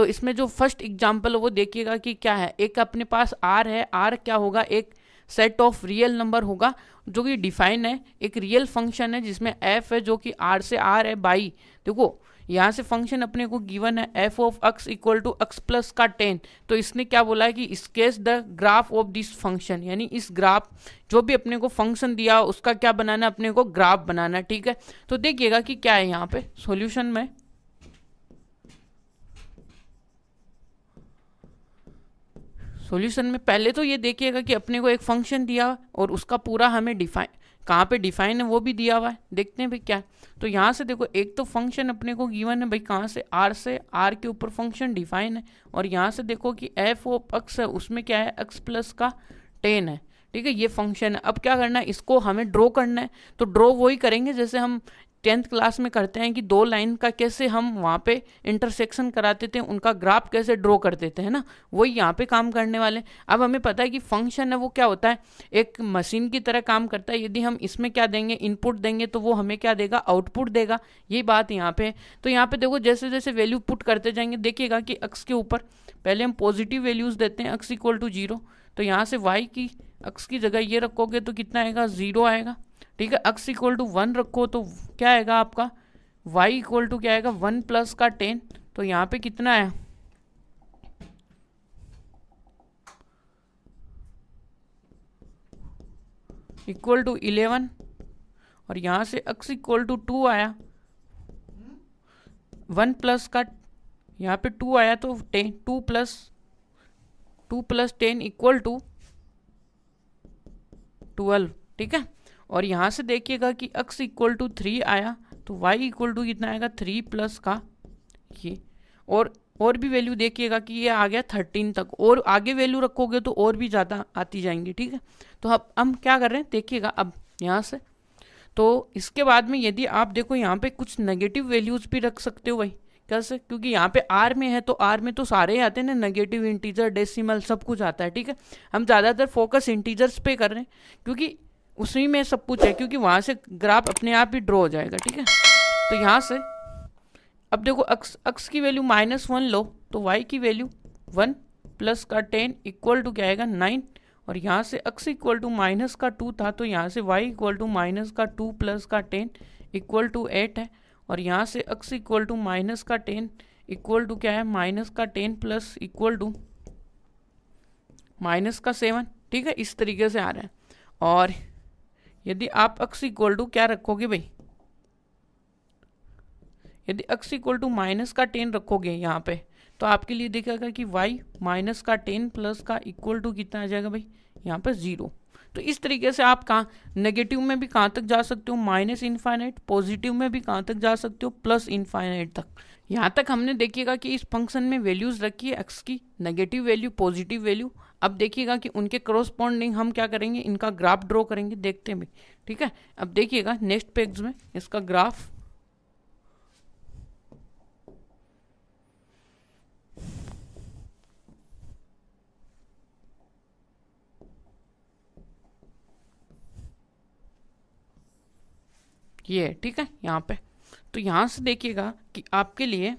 तो इसमें जो फर्स्ट एग्जाम्पल वो देखिएगा कि क्या है एक अपने पास आर है आर क्या होगा एक सेट ऑफ रियल नंबर होगा जो कि डिफाइन है एक रियल फंक्शन है जिसमें एफ है जो कि आर से आर है बाई देखो यहाँ से फंक्शन अपने को गिवन है F of X equal to X plus का टेन तो इसने क्या बोला है कि sketch the graph of this function यानी इस ग्राफ जो भी अपने को फंक्शन दिया उसका क्या बनाना अपने को ग्राफ बनाना ठीक है तो देखिएगा कि क्या है यहाँ पे सॉल्यूशन में सॉल्यूशन में पहले तो ये देखिएगा कि अपने को एक फंक्शन दिया और उसका पूरा हमें डिफाइन कहाँ पे डिफाइन है वो भी दिया हुआ है देखते हैं भाई क्या है तो यहाँ से देखो एक तो फंक्शन अपने को गिवन है भाई कहाँ से आर से आर के ऊपर फंक्शन डिफाइन है और यहाँ से देखो कि एफ ओ अक्स है उसमें क्या है एक्स प्लस का टेन है ठीक है ये फंक्शन है अब क्या करना है इसको हमें ड्रॉ करना है तो ड्रॉ वही करेंगे जैसे हम टेंथ क्लास में करते हैं कि दो लाइन का कैसे हम वहाँ पे इंटरसेक्शन कराते थे उनका ग्राफ कैसे ड्रॉ करते थे है ना वही यहाँ पे काम करने वाले अब हमें पता है कि फंक्शन है वो क्या होता है एक मशीन की तरह काम करता है यदि हम इसमें क्या देंगे इनपुट देंगे तो वो हमें क्या देगा आउटपुट देगा ये बात यहाँ पर तो यहाँ पर देखो जैसे जैसे वैल्यू पुट करते जाएंगे देखिएगा कि अक्स के ऊपर पहले हम पॉजिटिव वैल्यूज़ देते हैं अक्स इक्वल टू जीरो तो यहाँ से वाई की अक्स की जगह ये रखोगे तो कितना आएगा ज़ीरो आएगा ठीक है एक्स इक्वल टू वन रखो तो क्या आएगा आपका वाई इक्वल टू क्या आएगा वन प्लस का टेन तो यहाँ पे कितना आया इक्वल टू इलेवन और यहाँ से एक्स इक्वल टू टू आया वन प्लस का यहाँ पे टू आया तो ten two plus two plus ten equal to twelve ठीक है और यहाँ से देखिएगा कि x इक्वल टू थ्री आया तो y इक्वल टू कितना आएगा थ्री प्लस का ये और और भी वैल्यू देखिएगा कि ये आ गया थर्टीन तक और आगे वैल्यू रखोगे तो और भी ज़्यादा आती जाएंगी ठीक है तो अब हम क्या कर रहे हैं देखिएगा अब यहाँ से तो इसके बाद में यदि आप देखो यहाँ पे कुछ नेगेटिव वैल्यूज़ भी रख सकते हो भाई कैसे क्योंकि यहाँ पे आर में है तो आर में तो सारे ही आते हैं ना नेगेटिव इंटीजर डेसिमल सब कुछ आता है ठीक है हम ज़्यादातर फोकस इंटीजर्स पे कर रहे हैं क्योंकि उसी में सब कुछ है क्योंकि वहाँ से ग्राफ अपने आप ही ड्रॉ हो जाएगा ठीक है तो यहाँ से अब देखो अक्स अक्स की वैल्यू माइनस वन लो तो वाई की वैल्यू वन प्लस का टेन इक्वल टू क्या आएगा नाइन और यहाँ से अक्स इक्वल टू माइनस का टू था तो यहाँ से वाई इक्वल टू माइनस का टू प्लस का टेन इक्वल टू एट है और यहाँ से अक्स इक्वल टू माइनस का टेन इक्वल टू क्या है माइनस का ten plus equal to minus का सेवन ठीक है इस तरीके से आ रहा है और यदि आप अक्स इक्वल टू क्या रखोगे भाई यदि अक्स इक्वल टू माइनस का टेन रखोगे यहाँ पे तो आपके लिए देखेगा कि वाई माइनस का टेन प्लस का इक्वल टू कितना आ जाएगा भाई यहाँ पर ज़ीरो तो इस तरीके से आप कहाँ नेगेटिव में भी कहाँ तक जा सकते हो माइनस इनफाइनाइट पॉजिटिव में भी कहाँ तक जा सकते हो प्लस इनफाइनाइट तक यहाँ तक हमने देखिएगा कि इस फंक्शन में वैल्यूज़ रखी है एक्स की नेगेटिव वैल्यू पॉजिटिव वैल्यू अब देखिएगा कि उनके क्रॉसपॉन्डिंग हम क्या करेंगे इनका ग्राफ ड्रॉ करेंगे देखते हैं ठीक है अब देखिएगा नेक्स्ट पेज में इसका ग्राफ ये ठीक है यहाँ पे तो यहाँ से देखिएगा कि आपके लिए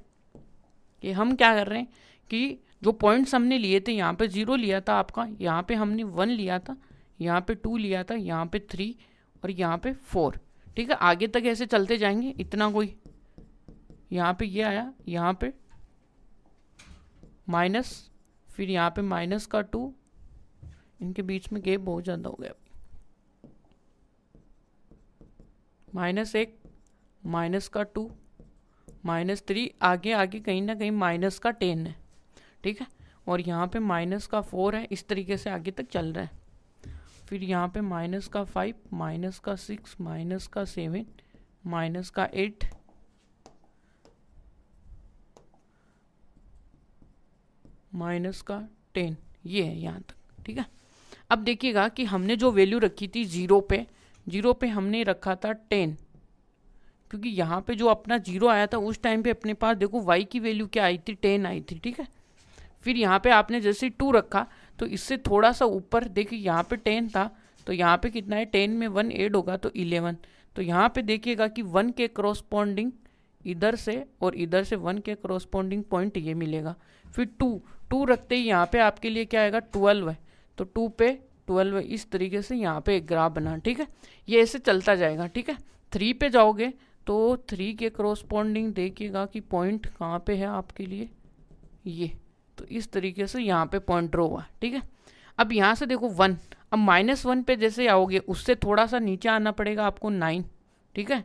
कि हम क्या कर रहे हैं कि जो पॉइंट्स हमने लिए थे यहाँ पे ज़ीरो लिया था आपका यहाँ पे हमने वन लिया था यहाँ पे टू लिया था यहाँ पे थ्री और यहाँ पे फोर ठीक है आगे तक ऐसे चलते जाएंगे इतना कोई यहाँ पे ये यह आया यहाँ पे माइनस फिर यहाँ पे माइनस का टू इनके बीच में गेप बहुत ज़्यादा हो गया माइनस एक माइनस का टू माइनस थ्री आगे आगे कहीं ना कहीं माइनस का टेन है ठीक है और यहाँ पे माइनस का फोर है इस तरीके से आगे तक चल रहा है फिर यहाँ पे माइनस का फाइव माइनस का सिक्स माइनस का सेवन माइनस का एट माइनस का टेन ये है यहाँ तक ठीक है अब देखिएगा कि हमने जो वैल्यू रखी थी ज़ीरो पे ज़ीरो पे हमने रखा था टेन क्योंकि यहाँ पे जो अपना जीरो आया था उस टाइम पे अपने पास देखो वाई की वैल्यू क्या आई थी टेन आई थी ठीक है फिर यहाँ पे आपने जैसे टू रखा तो इससे थोड़ा सा ऊपर देखिए यहाँ पे टेन था तो यहाँ पे कितना है टेन में वन एड होगा तो इलेवन तो यहाँ पे देखिएगा कि वन के क्रॉसपॉन्डिंग इधर से और इधर से वन के क्रॉसपॉन्डिंग पॉइंट ये मिलेगा फिर टू टू रखते ही यहाँ पे आपके लिए क्या आएगा ट्वेल्व है तो टू पे ट्वेल्व इस तरीके से यहाँ पे एक ग्राफ बना ठीक है ये ऐसे चलता जाएगा ठीक है थ्री पे जाओगे तो थ्री के क्रॉसपॉन्डिंग देखिएगा कि पॉइंट कहाँ पे है आपके लिए ये तो इस तरीके से यहाँ पे पॉइंट ड्रो हुआ ठीक है अब यहाँ से देखो वन अब माइनस वन पे जैसे आओगे उससे थोड़ा सा नीचे आना पड़ेगा आपको नाइन ठीक है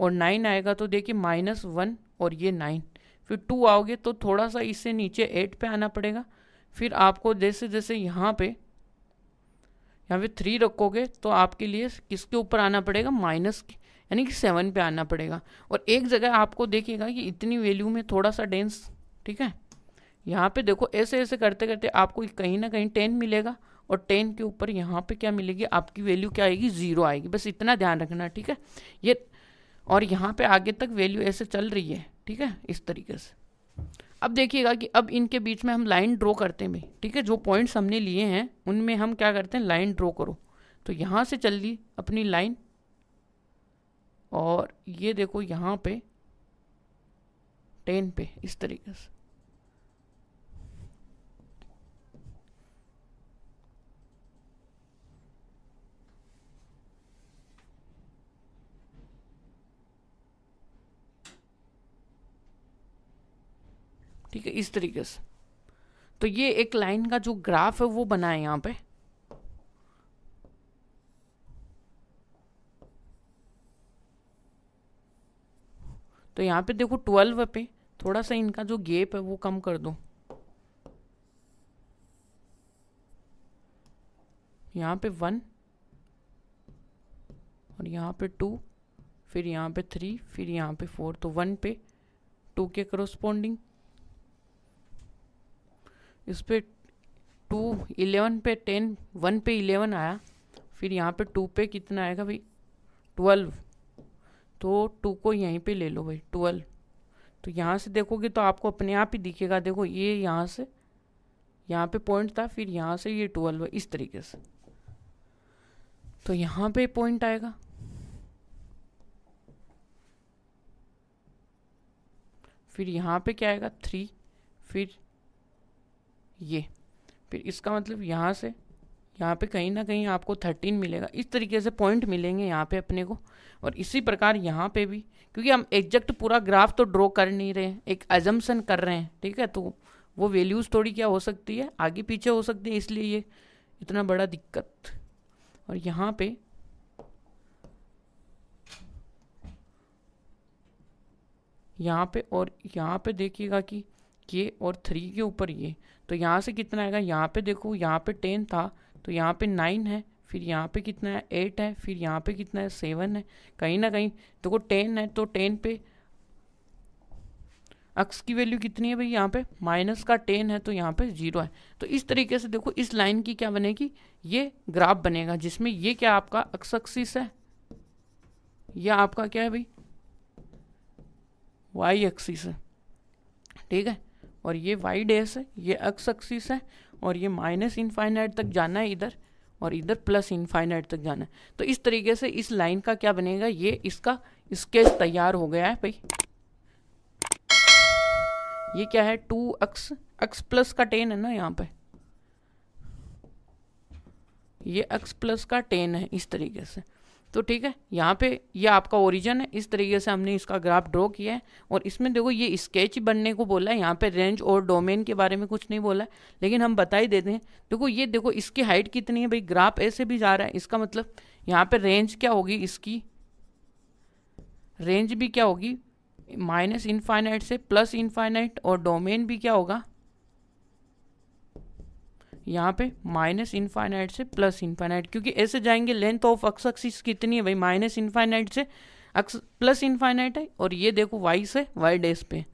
और नाइन आएगा तो देखिए माइनस वन और ये नाइन फिर टू आओगे तो थोड़ा सा इससे नीचे एट पे आना पड़ेगा फिर आपको जैसे जैसे यहाँ पे यहाँ पे थ्री रखोगे तो आपके लिए किसके ऊपर आना पड़ेगा माइनस के यानी कि सेवन पे आना पड़ेगा और एक जगह आपको देखिएगा कि इतनी वैल्यू में थोड़ा सा डेंस ठीक है यहाँ पे देखो ऐसे ऐसे करते करते आपको कहीं ना कहीं टेन मिलेगा और टेन के ऊपर यहाँ पे क्या मिलेगी आपकी वैल्यू क्या आएगी ज़ीरो आएगी बस इतना ध्यान रखना ठीक है ये और यहाँ पे आगे तक वैल्यू ऐसे चल रही है ठीक है इस तरीके से अब देखिएगा कि अब इनके बीच में हम लाइन ड्रॉ करते हैं भाई ठीक है जो पॉइंट्स हमने लिए हैं उनमें हम क्या करते हैं लाइन ड्रॉ करो तो यहाँ से चल दी अपनी लाइन और ये देखो यहाँ पे टेन पे इस तरीके से ठीक है इस तरीके से तो ये एक लाइन का जो ग्राफ है वो बना है यहाँ पे तो यहाँ पे देखो ट्वेल्व पे थोड़ा सा इनका जो गेप है वो कम कर दो यहाँ पे वन और यहाँ पे टू फिर यहाँ पे थ्री फिर यहाँ पे फोर तो वन पे टू के करस्पोंडिंग इस पर टू इलेवन पे टेन वन पे इलेवन आया फिर यहाँ पे टू पे कितना आएगा भाई ट्वेल्व तो टू को यहीं पे ले लो भाई ट्वेल्व तो यहाँ से देखोगे तो आपको अपने आप ही दिखेगा देखो ये यहाँ से यहाँ पे पॉइंट था फिर यहाँ से ये ट्वेल्व है इस तरीके से तो यहाँ पे पॉइंट आएगा फिर यहाँ पे क्या आएगा थ्री फिर ये फिर इसका मतलब यहाँ से यहाँ पे कहीं ना कहीं आपको थर्टीन मिलेगा इस तरीके से पॉइंट मिलेंगे यहाँ पे अपने को और इसी प्रकार यहाँ पे भी क्योंकि हम एग्जैक्ट पूरा ग्राफ तो ड्रॉ कर नहीं रहे एक एजम्सन कर रहे हैं ठीक है तो वो वैल्यूज़ थोड़ी क्या हो सकती है आगे पीछे हो सकती है इसलिए ये इतना बड़ा दिक्कत और यहाँ पे यहाँ पे और यहाँ पे देखिएगा कि ये और थ्री के ऊपर ये तो यहाँ से कितना आएगा यहाँ पे देखो यहाँ पे टेन था तो यहाँ पे नाइन है फिर यहाँ पे कितना है एट है फिर यहाँ पे कितना है सेवन है कहीं ना कहीं देखो तो टेन है तो टेन पे अक्स की वैल्यू कितनी है भाई यहाँ पे माइनस का टेन है तो यहाँ पे जीरो है तो इस तरीके से देखो इस लाइन की क्या बनेगी ये ग्राफ बनेगा जिसमें ये क्या आपका अक्स एक्सिस है यह आपका क्या है भाई वाई एक्सिस है ठीक है और ये वाई डेस है ये अक्स एक्सिस है और ये माइनस इनफाइनाइट तक जाना है इधर और इधर प्लस इनफाइनाइट तक जाना है तो इस तरीके से इस लाइन का क्या बनेगा ये इसका स्केच तैयार हो गया है भाई ये क्या है टू अक्स अक्स प्लस का टेन है ना यहाँ पे ये अक्स प्लस का टेन है इस तरीके से तो ठीक है यहाँ पे ये यह आपका ओरिजन है इस तरीके से हमने इसका ग्राफ ड्रॉ किया है और इसमें देखो ये स्केच बनने को बोला है यहाँ पे रेंज और डोमेन के बारे में कुछ नहीं बोला है लेकिन हम बता ही देते हैं देखो ये देखो इसकी हाइट कितनी है भाई ग्राफ ऐसे भी जा रहा है इसका मतलब यहाँ पर रेंज क्या होगी इसकी रेंज भी क्या होगी माइनस इनफाइनाइट से प्लस इनफाइनाइट और डोमेन भी क्या होगा यहाँ पे माइनस इनफाइनाइट से प्लस इन्फाइनाइट क्योंकि ऐसे जाएंगे लेंथ ऑफ अक्स अक्सिस कितनी है भाई माइनस इन्फाइनाइट से अक्स प्लस इनफाइनाइट है और ये देखो वाई से वाई डेस पे